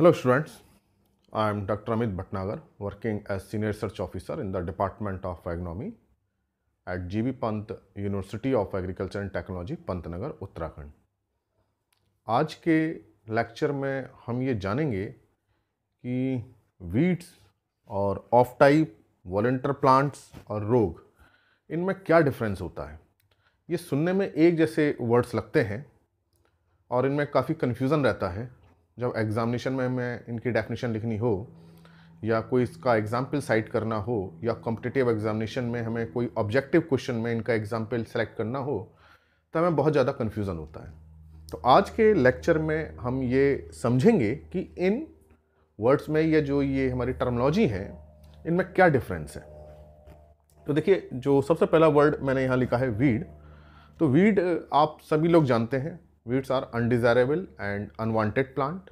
Hello students, I am Dr. Amit Bhatnagar working as Senior Research Officer in the Department of Agronomy at GB Pant University of Agriculture and Technology Pantnagar Uttarakhand. आज के lecture में हम ये जानेंगे कि weeds और of type Walter plants और रोग इनमें क्या डिफरेंस होता है ये सुनने में एक जैसे वर्ड्स लगते हैं और इनमें काफ़ी कन्फ्यूज़न रहता है जब एग्ज़ामिनेशन में मैं इनकी डेफिनेशन लिखनी हो या कोई इसका एग्जाम्पल साइट करना हो या कॉम्पिटेटिव एग्जामिनेशन में हमें कोई ऑब्जेक्टिव क्वेश्चन में इनका एग्जाम्पल सेलेक्ट करना हो तो हमें बहुत ज़्यादा कन्फ्यूज़न होता है तो आज के लेक्चर में हम ये समझेंगे कि इन वर्ड्स में या जो ये हमारी टर्मोलॉजी है इनमें क्या डिफरेंस है तो देखिए जो सबसे पहला वर्ड मैंने यहाँ लिखा है वीड तो वीड आप सभी लोग जानते हैं weeds are undesirable and unwanted plant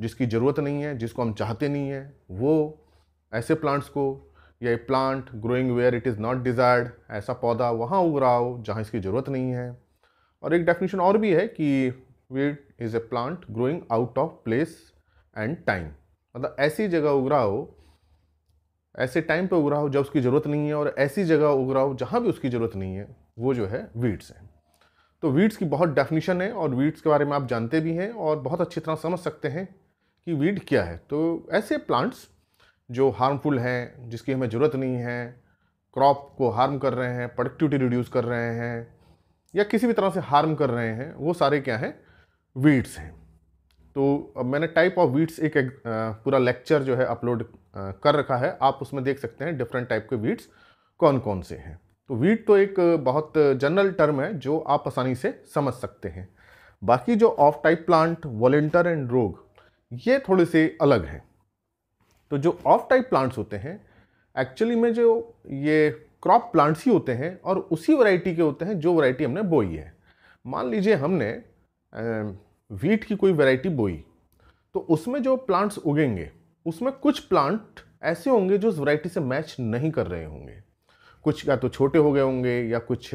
जिसकी ज़रूरत नहीं है जिसको हम चाहते नहीं हैं वो ऐसे प्लांट्स को या plant growing where it is not desired ऐसा पौधा वहाँ उग रहा हो जहाँ इसकी ज़रूरत नहीं है और एक डेफिनेशन और भी है कि weed is a plant growing out of place and time मतलब ऐसी जगह उग रहा हो ऐसे टाइम पे उग रहा हो जब उसकी ज़रूरत नहीं है और ऐसी जगह उग रहा हो जहाँ भी उसकी ज़रूरत नहीं है वो जो है वीड्स हैं तो वीड्स की बहुत डेफिनेशन है और वीड्स के बारे में आप जानते भी हैं और बहुत अच्छी तरह समझ सकते हैं कि वीड क्या है तो ऐसे प्लांट्स जो हार्मफुल हैं जिसकी हमें ज़रूरत नहीं है क्रॉप को हार्म कर रहे हैं प्रोडक्टिविटी रिड्यूस कर रहे हैं या किसी भी तरह से हार्म कर रहे हैं वो सारे क्या हैं वीड्स हैं तो अब मैंने टाइप ऑफ वीड्स एक, एक पूरा लेक्चर जो है अपलोड कर रखा है आप उसमें देख सकते हैं डिफरेंट टाइप के वीड्स कौन कौन से हैं तो वीट तो एक बहुत जनरल टर्म है जो आप आसानी से समझ सकते हैं बाकी जो off type plant volunteer and rogue ये थोड़े से अलग हैं तो जो ऑफ टाइप प्लांट्स होते हैं एक्चुअली में जो ये क्रॉप प्लांट्स ही होते हैं और उसी वैरायटी के होते हैं जो वैरायटी हमने बोई है मान लीजिए हमने वीट की कोई वैरायटी बोई तो उसमें जो प्लांट्स उगेंगे उसमें कुछ प्लांट ऐसे होंगे जो उस वैरायटी से मैच नहीं कर रहे होंगे कुछ या तो छोटे हो गए होंगे या कुछ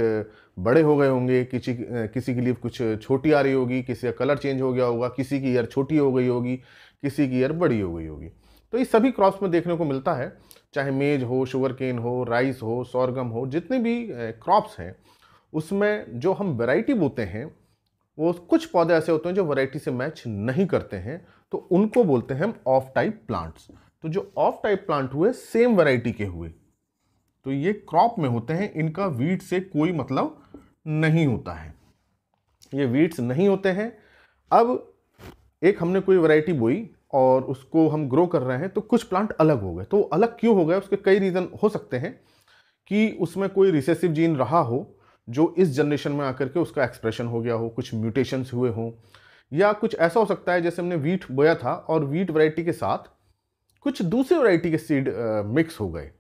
बड़े हो गए होंगे किसी किसी की लिप कुछ छोटी आ रही होगी किसी का कलर चेंज हो गया होगा किसी की ईयर छोटी हो गई होगी किसी की ईयर बड़ी हो गई होगी तो ये सभी क्रॉप्स में देखने को मिलता है चाहे मेज हो शुगर केन हो राइस हो सौरगम हो जितने भी क्रॉप्स हैं उसमें जो हम वैरायटी बोते हैं वो कुछ पौधे ऐसे होते हैं जो वैरायटी से मैच नहीं करते हैं तो उनको बोलते हैं हम ऑफ टाइप प्लांट्स तो जो ऑफ टाइप प्लांट हुए सेम वैरायटी के हुए तो ये क्रॉप में होते हैं इनका वीट से कोई मतलब नहीं होता है ये वीट्स नहीं होते हैं अब एक हमने कोई वैरायटी बोई और उसको हम ग्रो कर रहे हैं तो कुछ प्लांट अलग हो गए तो अलग क्यों हो गए उसके कई रीज़न हो सकते हैं कि उसमें कोई रिसेसिव जीन रहा हो जो इस जनरेशन में आकर के उसका एक्सप्रेशन हो गया हो कुछ म्यूटेशंस हुए हों या कुछ ऐसा हो सकता है जैसे हमने वीट बोया था और वीट वैरायटी के साथ कुछ दूसरे वैरायटी के सीड मिक्स हो गए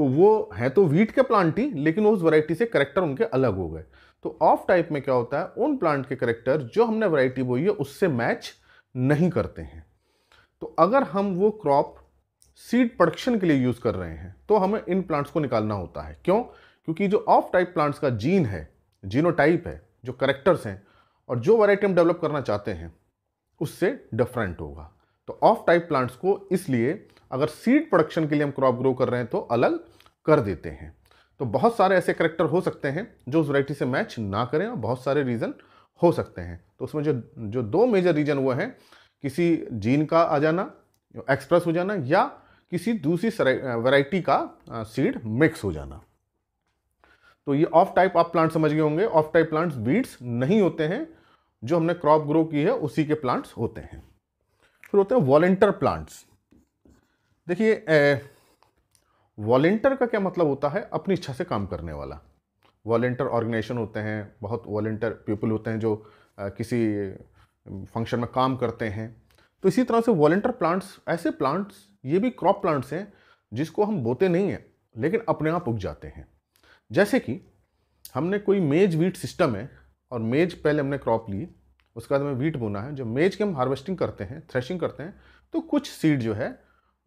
तो वो है तो वीट के प्लांट ही लेकिन उस वैरायटी से करेक्टर उनके अलग हो गए तो ऑफ टाइप में क्या होता है उन प्लांट के करेक्टर जो हमने वैरायटी बोई है उससे मैच नहीं करते हैं तो अगर हम वो क्रॉप सीड प्रोडक्शन के लिए यूज़ कर रहे हैं तो हमें इन प्लांट्स को निकालना होता है क्यों क्योंकि जो ऑफ टाइप प्लांट्स का जीन है जीनो है जो करेक्टर्स हैं और जो वराइटी हम डेवलप करना चाहते हैं उससे डिफरेंट होगा तो ऑफ टाइप प्लांट्स को इसलिए अगर सीड प्रोडक्शन के लिए हम क्रॉप ग्रो कर रहे हैं तो अलग कर देते हैं तो बहुत सारे ऐसे करेक्टर हो सकते हैं जो उस वैरायटी से मैच ना करें और बहुत सारे रीज़न हो सकते हैं तो उसमें जो जो दो मेजर रीजन वो हैं किसी जीन का आ जाना एक्सप्रेस हो जाना या किसी दूसरी वैरायटी का सीड मिक्स हो जाना तो ये ऑफ टाइप आप प्लांट समझ गए होंगे ऑफ टाइप प्लांट्स बीड्स नहीं होते हैं जो हमने क्रॉप ग्रो की है उसी के प्लांट्स होते हैं फिर होते हैं वॉलेंटर प्लांट्स देखिए वॉल्टियर का क्या मतलब होता है अपनी इच्छा से काम करने वाला वॉल्टियर ऑर्गेनाइजेशन होते हैं बहुत वॉल्टियर पीपल होते हैं जो किसी फंक्शन में काम करते हैं तो इसी तरह से वॉल्टियर प्लांट्स ऐसे प्लांट्स ये भी क्रॉप प्लांट्स हैं जिसको हम बोते नहीं हैं लेकिन अपने आप उग जाते हैं जैसे कि हमने कोई मेज वीट सिस्टम है और मेज पहले हमने क्रॉप ली उसके बाद हमें वीट बोना है जब मेज की हम हार्वेस्टिंग करते हैं थ्रेशिंग करते हैं तो कुछ सीड जो है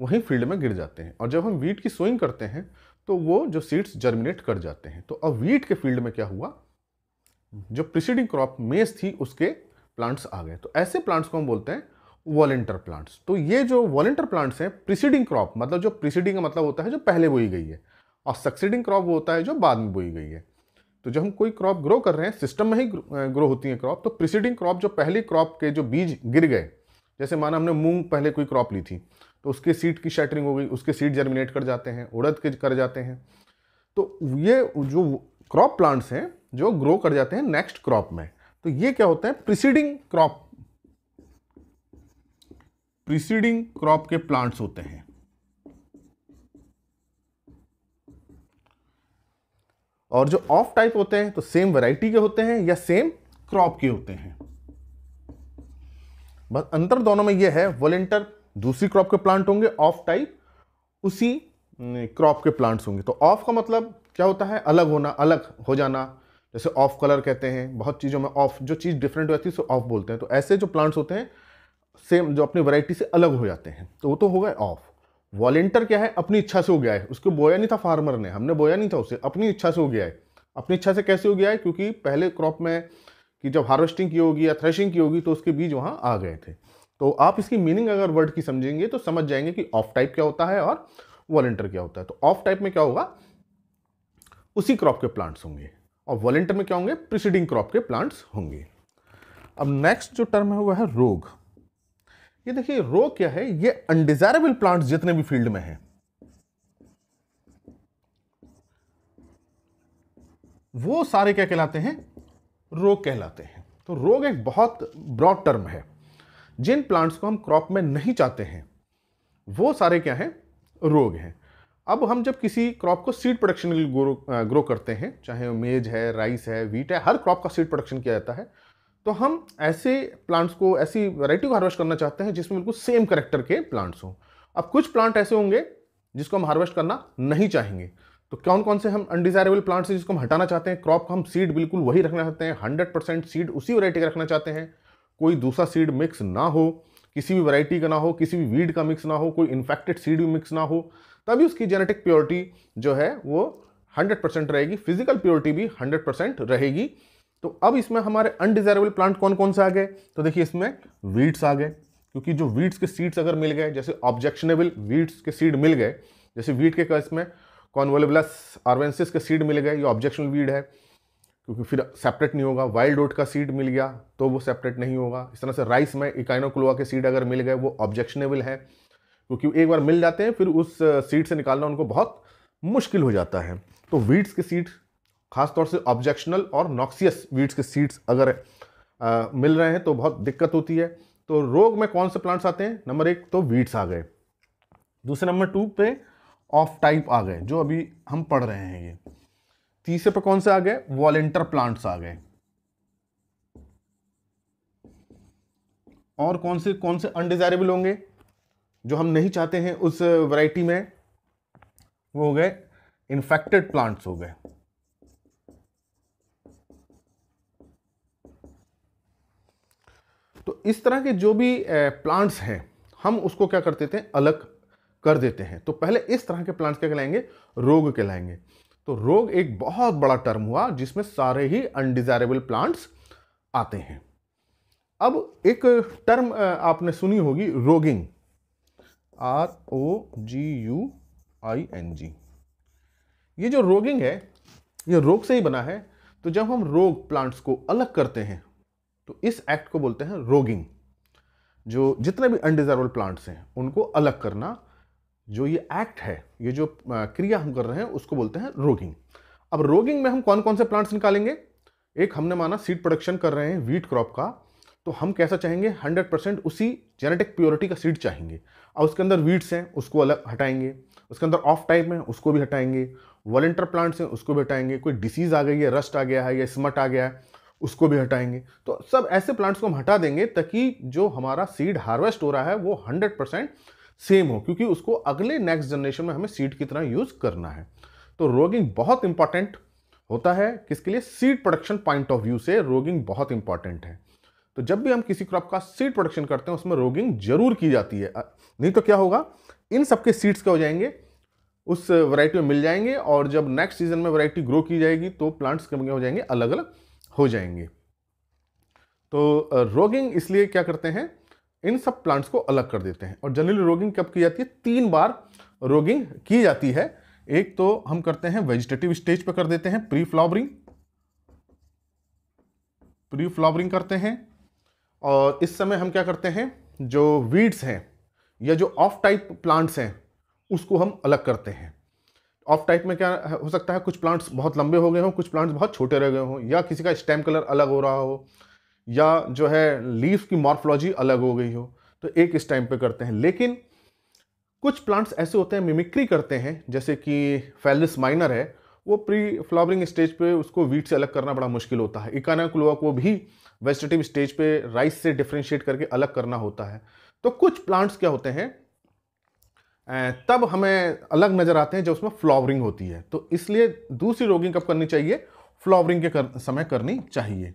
वहीं फील्ड में गिर जाते हैं और जब हम वीट की सोइंग करते हैं तो वो जो सीड्स जर्मिनेट कर जाते हैं तो अब वीट के फील्ड में क्या हुआ जो प्रिसीडिंग क्रॉप मेज थी उसके प्लांट्स आ गए तो ऐसे प्लांट्स को हम बोलते हैं वॉलेंटर प्लांट्स तो ये जो वॉलेंटर प्लांट्स हैं प्रिसीडिंग क्रॉप मतलब जो प्रिसीडिंग का मतलब होता है जो पहले बोई गई है और सक्सीडिंग क्रॉप वो होता है जो बाद में बोई गई है तो जब हम कोई क्रॉप ग्रो कर रहे हैं सिस्टम में ही ग्रो होती है क्रॉप तो प्रिसीडिंग क्रॉप जो पहली क्रॉप के जो बीज गिर गए जैसे माना हमने मूंग पहले कोई क्रॉप ली थी तो उसके सीड की शटरिंग हो गई उसके सीड जर्मिनेट कर जाते हैं उड़द के कर जाते हैं तो ये जो क्रॉप प्लांट्स हैं जो ग्रो कर जाते हैं नेक्स्ट क्रॉप में तो ये क्या होते हैं प्रिसीडिंग क्रॉप प्रिसीडिंग क्रॉप के प्लांट्स होते हैं और जो ऑफ टाइप होते हैं तो सेम वैरायटी के होते हैं या सेम क्रॉप के होते हैं बस अंतर दोनों में यह है वॉलेंटर दूसरी क्रॉप के प्लांट होंगे ऑफ टाइप उसी क्रॉप के प्लांट्स होंगे तो ऑफ का मतलब क्या होता है अलग होना अलग हो जाना जैसे ऑफ कलर कहते हैं बहुत चीज़ों में ऑफ जो चीज़ डिफरेंट जाती है उसे ऑफ बोलते हैं तो ऐसे जो प्लांट्स होते हैं सेम जो अपनी वैरायटी से अलग हो जाते हैं तो वो तो हो गए ऑफ वॉलेंटर क्या है अपनी इच्छा से हो गया है उसको बोया नहीं था फार्मर ने हमने बोया नहीं था उसे अपनी इच्छा से हो गया है अपनी इच्छा से कैसे हो गया है क्योंकि पहले क्रॉप में कि जब हार्वेस्टिंग की होगी या थ्रेशिंग की होगी तो उसके बीज वहाँ आ गए थे तो आप इसकी मीनिंग अगर वर्ड की समझेंगे तो समझ जाएंगे कि ऑफ टाइप क्या होता है और वॉलेंटर क्या होता है तो ऑफ टाइप में क्या होगा उसी क्रॉप के प्लांट्स होंगे और वॉलेंटर में क्या होंगे प्रिसीडिंग क्रॉप के प्लांट्स होंगे अब नेक्स्ट जो टर्म है वह है रोग ये देखिए रोग क्या है ये अनडिजायरेबल प्लांट्स जितने भी फील्ड में हैं वो सारे क्या कहलाते हैं रोग कहलाते हैं तो रोग एक बहुत ब्रॉड टर्म है जिन प्लांट्स को हम क्रॉप में नहीं चाहते हैं वो सारे क्या हैं रोग हैं अब हम जब किसी क्रॉप को सीड प्रोडक्शन के लिए ग्रो करते हैं चाहे मेज है राइस है वीट है हर क्रॉप का सीड प्रोडक्शन किया जाता है तो हम ऐसे प्लांट्स को ऐसी वैरायटी को हार्वेस्ट करना चाहते हैं जिसमें बिल्कुल सेम करेक्टर के प्लांट्स हों अब कुछ प्लांट ऐसे होंगे जिसको हम हार्वेस्ट करना नहीं चाहेंगे तो कौन कौन से हम अनडिजायरेबल प्लांट्स हैं जिसको हम हटाना चाहते हैं क्रॉप हम सीड बिल्कुल वही रखना चाहते हैं हंड्रेड परसेंट सीड उसी वरायटी का रखना चाहते हैं कोई दूसरा सीड मिक्स ना हो किसी भी वैरायटी का ना हो किसी भी वीड का मिक्स ना हो कोई इन्फेक्टेड सीड भी मिक्स ना हो तभी उसकी जेनेटिक प्योरिटी जो है वो 100 परसेंट रहेगी फिजिकल प्योरिटी भी 100 परसेंट रहेगी तो अब इसमें हमारे अनडिजायरेबल प्लांट कौन कौन से आ गए तो देखिए इसमें वीड्स आ गए क्योंकि जो वीड्स के सीड्स अगर मिल गए जैसे ऑब्जेक्शनेबल वीड्स के सीड मिल गए जैसे वीड के केस में कॉन्वोलेबलस आर्वेंसिस के सीड मिल गए ये ऑब्जेक्शनल वीड है क्योंकि फिर सेपरेट नहीं होगा वाइल्ड ओट का सीड मिल गया तो वो सेपरेट नहीं होगा इस तरह से राइस में इकाइनोक्लोआ के सीड अगर मिल गए वो ऑब्जेक्शनेबल है क्योंकि एक बार मिल जाते हैं फिर उस सीड से निकालना उनको बहुत मुश्किल हो जाता है तो वीड्स के सीड खासतौर से ऑब्जेक्शनल और नॉक्सियस वीड्स के सीड्स अगर आ, मिल रहे हैं तो बहुत दिक्कत होती है तो रोग में कौन से प्लांट्स आते हैं नंबर एक तो वीड्स आ गए दूसरे नंबर टू पे ऑफ टाइप आ गए जो अभी हम पढ़ रहे हैं ये तीसरे पर कौन से आ गए वॉलेंटर प्लांट्स आ गए और कौन से कौन से अनडिजायरेबल होंगे जो हम नहीं चाहते हैं उस वैरायटी में वो हो गए इन्फेक्टेड प्लांट्स हो गए तो इस तरह के जो भी प्लांट्स हैं हम उसको क्या कर देते हैं अलग कर देते हैं तो पहले इस तरह के प्लांट्स क्या कहलाएंगे रोग कहलाएंगे तो रोग एक बहुत बड़ा टर्म हुआ जिसमें सारे ही अनडिजायरेबल प्लांट्स आते हैं अब एक टर्म आपने सुनी होगी roguing R O G U I N G ये जो रोगिंग है ये रोग से ही बना है तो जब हम रोग प्लांट्स को अलग करते हैं तो इस एक्ट को बोलते हैं रोगिंग जो जितने भी अनडिजर्वल प्लांट्स हैं उनको अलग करना जो ये एक्ट है ये जो क्रिया हम कर रहे हैं उसको बोलते हैं रोगिंग अब रोगिंग में हम कौन कौन से प्लांट्स निकालेंगे एक हमने माना सीड प्रोडक्शन कर रहे हैं वीट क्रॉप का तो हम कैसा चाहेंगे 100 परसेंट उसी जेनेटिक प्योरिटी का सीड चाहेंगे और उसके अंदर वीड्स हैं उसको अलग हटाएंगे उसके अंदर ऑफ टाइप है उसको भी हटाएंगे वॉलेंटर प्लांट्स हैं उसको भी हटाएंगे कोई डिसीज़ आ गई है रस्ट आ गया है या स्मट आ गया है उसको भी हटाएंगे तो सब ऐसे प्लांट्स को हम हटा देंगे ताकि जो हमारा सीड हार्वेस्ट हो रहा है वो हंड्रेड परसेंट सेम हो क्योंकि उसको अगले नेक्स्ट जनरेशन में हमें सीड की तरह यूज़ करना है तो रोगिंग बहुत इंपॉर्टेंट होता है किसके लिए seed production point of view से रोगिंग बहुत इंपॉर्टेंट है तो जब भी हम किसी क्रॉप का सीड प्रोडक्शन करते हैं उसमें रोगिंग जरूर की जाती है नहीं तो क्या होगा इन सबके सीड्स क्या हो जाएंगे उस वैरायटी में मिल जाएंगे और जब नेक्स्ट सीजन में वैरायटी ग्रो की जाएगी तो प्लांट्स कम हो जाएंगे अलग अलग हो जाएंगे तो रोगिंग इसलिए क्या करते हैं इन सब प्लांट्स को अलग कर देते हैं और जनरली रोगिंग कब की जाती है तीन बार रोगिंग की जाती है एक तो हम करते हैं वेजिटेटिव स्टेज पर कर देते हैं प्री फ्लावरिंग प्री फ्लावरिंग करते हैं और इस समय हम क्या करते हैं जो वीड्स हैं या जो ऑफ टाइप प्लांट्स हैं उसको हम अलग करते हैं ऑफ टाइप में क्या हो सकता है कुछ प्लांट्स बहुत लंबे हो गए हों कुछ प्लांट्स बहुत छोटे रह गए हों या किसी का स्टेम कलर अलग हो रहा हो या जो है लीफ की मॉर्फोलॉजी अलग हो गई हो तो एक इस टाइम पे करते हैं लेकिन कुछ प्लांट्स ऐसे होते हैं मिमिक्री करते हैं जैसे कि फेलिस माइनर है वो प्री फ्लावरिंग स्टेज पे उसको वीट से अलग करना बड़ा मुश्किल होता है इकाना क्लोआ को भी वेजिटेटिव स्टेज पे राइस से डिफ्रेंशिएट करके अलग करना होता है तो कुछ प्लांट्स क्या होते हैं तब हमें अलग नज़र आते हैं जब उसमें फ्लावरिंग होती है तो इसलिए दूसरी रोगिंग कब करनी चाहिए फ्लावरिंग के कर, समय करनी चाहिए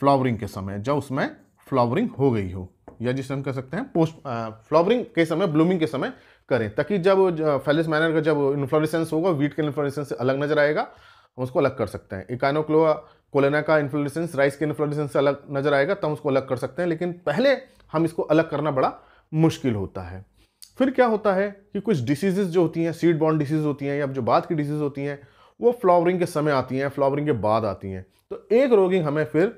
फ्लावरिंग के समय जब उसमें फ्लावरिंग हो गई हो या जिसे हम कह सकते हैं पोस्ट फ्लावरिंग के समय ब्लूमिंग के समय करें ताकि जब फैलिस मैनर का जब इन्फ्लोरेसेंस होगा वीट के इन्फ्लोरेसेंस से अलग नजर आएगा हम उसको अलग कर सकते हैं इकानोक्लोआ कोलेना का इन्फ्लोरेसेंस राइस के इन्फ्लोरेसेंस से अलग नजर आएगा तो उसको अलग कर सकते हैं लेकिन पहले हम इसको अलग करना बड़ा मुश्किल होता है फिर क्या होता है कि कुछ डिसीजेज जो होती हैं सीड बॉन्ड डिसीज होती हैं या जो बाद की डिसीज होती हैं वो फ्लावरिंग के समय आती हैं फ्लावरिंग के बाद आती हैं तो एक रोगिंग हमें फिर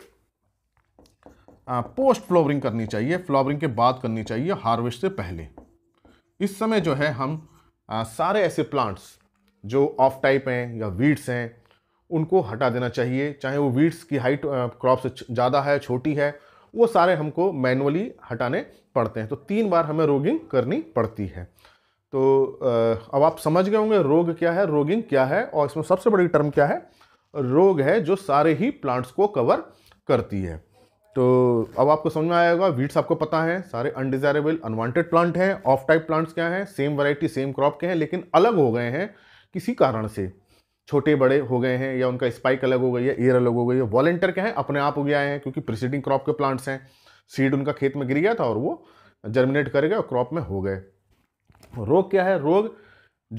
आ, पोस्ट फ्लावरिंग करनी चाहिए फ्लावरिंग के बाद करनी चाहिए हार्वेस्ट से पहले इस समय जो है हम आ, सारे ऐसे प्लांट्स जो ऑफ टाइप हैं या वीड्स हैं उनको हटा देना चाहिए चाहे वो वीड्स की हाइट क्रॉप से ज़्यादा है छोटी है वो सारे हमको मैनुअली हटाने पड़ते हैं तो तीन बार हमें रोगिंग करनी पड़ती है तो अब आप समझ गए होंगे रोग क्या है रोगिंग क्या है और इसमें सबसे बड़ी टर्म क्या है रोग है जो सारे ही प्लांट्स को कवर करती है तो अब आपको समझ में आया होगा वीड्स आपको पता है सारे अनडिजायरेबल अनवांटेड प्लांट हैं ऑफ टाइप प्लांट्स क्या हैं सेम वैरायटी सेम क्रॉप के हैं लेकिन अलग हो गए हैं किसी कारण से छोटे बड़े हो गए हैं या उनका स्पाइक अलग हो गई है एयर अलग हो गई है वॉलेंटियर क्या है अपने आप उगे आए हैं क्योंकि प्रिसीडिंग क्रॉप के प्लांट्स हैं सीड उनका खेत में गिर गया था और वो जर्मिनेट कर गए और क्रॉप में हो गए रोग क्या है रोग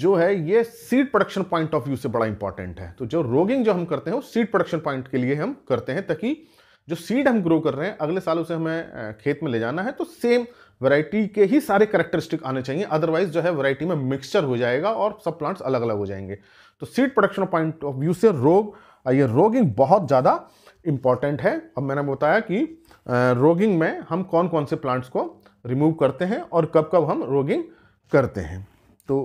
जो है ये seed production point of view से बड़ा इंपॉर्टेंट है तो जो रोगिंग जो हम करते हैं वो सीड प्रोडक्शन पॉइंट के लिए हम करते हैं ताकि जो सीड हम ग्रो कर रहे हैं अगले साल उसे हमें खेत में ले जाना है तो सेम वैरायटी के ही सारे करेक्टरिस्टिक आने चाहिए अदरवाइज जो है वैरायटी में मिक्सचर हो जाएगा और सब प्लांट्स अलग अलग हो जाएंगे तो seed production point of view से रोग ये रोगिंग बहुत ज़्यादा इम्पॉर्टेंट है अब मैंने बताया कि रोगिंग में हम कौन कौन से प्लांट्स को रिमूव करते हैं और कब कब हम रोगिंग करते हैं तो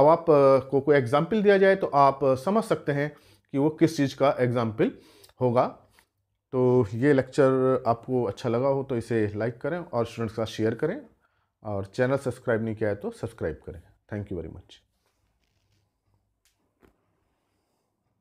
अब आप को कोई एग्जाम्पल दिया जाए तो आप समझ सकते हैं कि वो किस चीज़ का एग्जाम्पल होगा तो ये लेक्चर आपको अच्छा लगा हो तो इसे लाइक करें और स्टूडेंट्स का शेयर करें और चैनल सब्सक्राइब नहीं किया है तो सब्सक्राइब करें थैंक यू वेरी मच